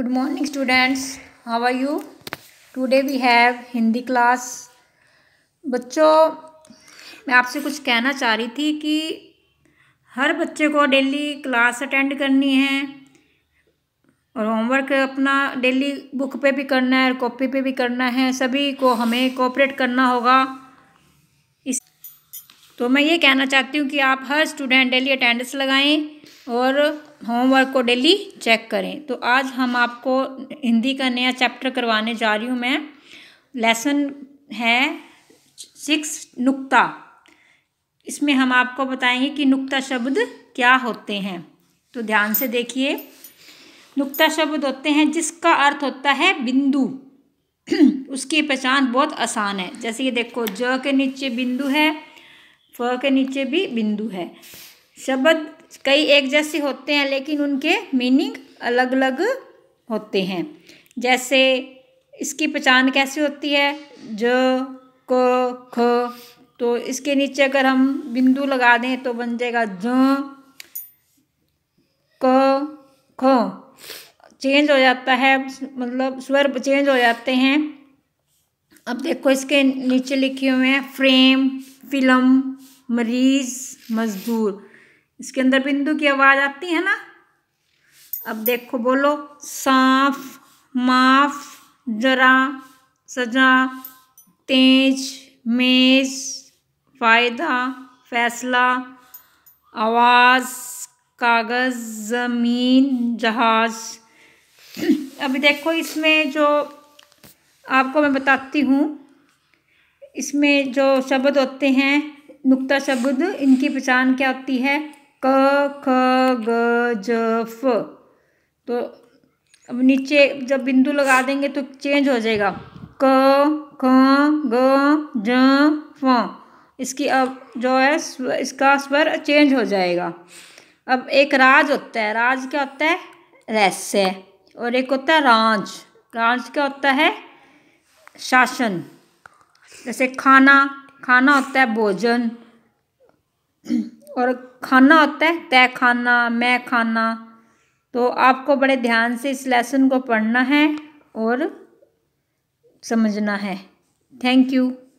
good morning students how are you today we have Hindi class बच्चों मैं आपसे कुछ कहना चाह रही थी कि हर बच्चे को डेली क्लास अटेंड करनी है और होमवर्क अपना डेली बुक पे भी करना है और कॉपी पे भी करना है सभी को हमें कोऑपरेट करना होगा इस तो मैं ये कहना चाहती हूँ कि आप हर स्टूडेंट डेली अटेंडेंस लगाएं और होमवर्क को डेली चेक करें तो आज हम आपको हिंदी का नया चैप्टर करवाने जा रही हूँ मैं लेसन है सिक्स नुक्ता इसमें हम आपको बताएंगे कि नुक्ता शब्द क्या होते हैं तो ध्यान से देखिए नुक्ता शब्द होते हैं जिसका अर्थ होता है बिंदु उसकी पहचान बहुत आसान है जैसे ये देखो ज के नीचे बिंदु है फ के नीचे भी बिंदु है शब्द कई एक जैसे होते हैं लेकिन उनके मीनिंग अलग अलग होते हैं जैसे इसकी पहचान कैसे होती है ज को ख तो इसके नीचे अगर हम बिंदु लगा दें तो बन जाएगा ज क ख चेंज हो जाता है मतलब स्वर चेंज हो जाते हैं अब देखो इसके नीचे लिखे हुए हैं फ्रेम फिल्म मरीज मजदूर इसके अंदर बिंदु की आवाज़ आती है ना अब देखो बोलो साफ माफ जरा सजा तेज मेज फ़ायदा फैसला आवाज़ कागज़ ज़मीन जहाज़ अभी देखो इसमें जो आपको मैं बताती हूँ इसमें जो शब्द होते हैं नुक्ता शब्द इनकी पहचान क्या होती है क ख ग ज फ तो अब नीचे जब बिंदु लगा देंगे तो चेंज हो जाएगा क ख ग ज फ इसकी अब जो है इसका स्वर चेंज हो जाएगा अब एक राज होता है राज क्या होता है रहस्य और एक होता है राज राज क्या होता है शासन जैसे खाना खाना होता है भोजन और खाना होता है तय खाना मैं खाना तो आपको बड़े ध्यान से इस लेसन को पढ़ना है और समझना है थैंक यू